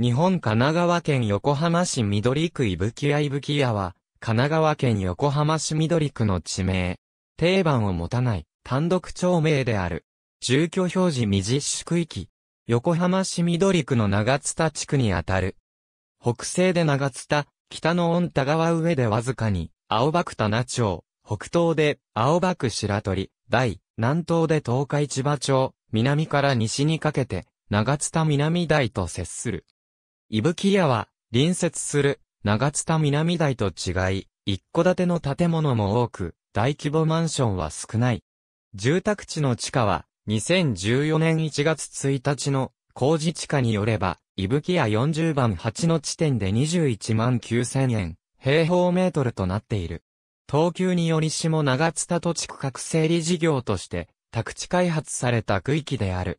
日本神奈川県横浜市緑区いきや屋ぶき屋は、神奈川県横浜市緑区の地名。定番を持たない、単独町名である。住居表示未実施区域。横浜市緑区の長津田地区にあたる。北西で長津田、北の御田川上でわずかに、青葉区田名町、北東で青葉区白鳥、大、南東で東海千葉町、南から西にかけて、長津田南台と接する。伊吹屋は、隣接する、長津田南台と違い、一戸建ての建物も多く、大規模マンションは少ない。住宅地の地価は、2014年1月1日の工事地価によれば、伊吹屋40番8の地点で21万9000円、平方メートルとなっている。東急により下長津田土地区画整理事業として、宅地開発された区域である。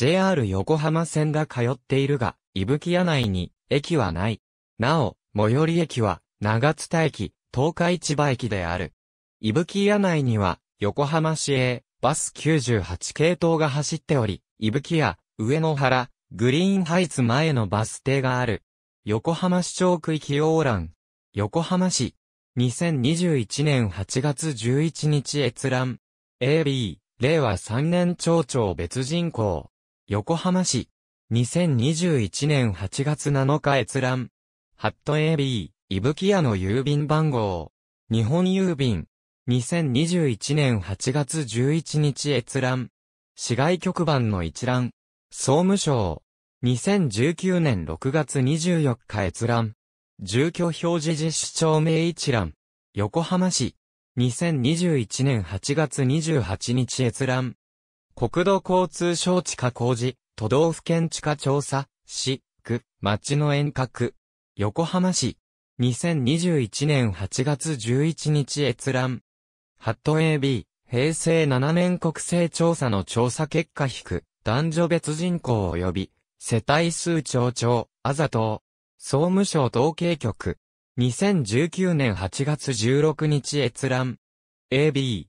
JR 横浜線が通っているが、伊吹屋内に駅はない。なお、最寄り駅は長津田駅、東海千葉駅である。伊吹屋内には横浜市営バス98系統が走っており、伊吹屋、上野原、グリーンハイツ前のバス停がある。横浜市長区域横覧。横浜市。2021年8月11日閲覧。AB、令和3年町長別人口。横浜市、2021年8月7日閲覧。ハット AB、いぶき屋の郵便番号。日本郵便、2021年8月11日閲覧。市外局番の一覧。総務省、2019年6月24日閲覧。住居表示実施証明一覧。横浜市、2021年8月28日閲覧。国土交通省地下工事、都道府県地下調査、市、区、町の遠隔、横浜市、2021年8月11日閲覧。ハット AB、平成7年国勢調査の調査結果引く、男女別人口及び、世帯数庁長、あざと総務省統計局、2019年8月16日閲覧。AB、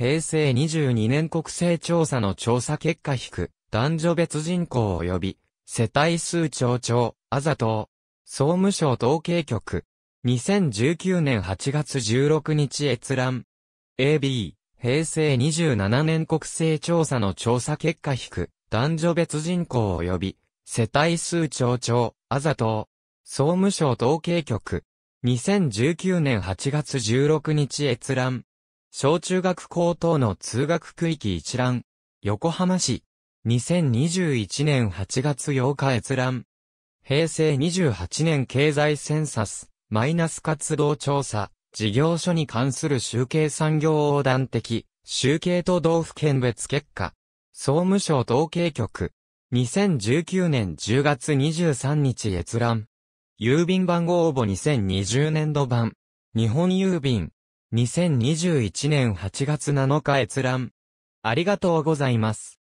平成22年国勢調査の調査結果引く、男女別人口及び、世帯数調調、あざと総務省統計局、2019年8月16日閲覧。AB、平成27年国勢調査の調査結果引く、男女別人口及び、世帯数調調、あざと総務省統計局、2019年8月16日閲覧。小中学校等の通学区域一覧、横浜市、2021年8月8日閲覧、平成28年経済センサス、マイナス活動調査、事業所に関する集計産業横断的、集計都道府県別結果、総務省統計局、2019年10月23日閲覧、郵便番号応募2020年度版、日本郵便、2021年8月7日閲覧。ありがとうございます。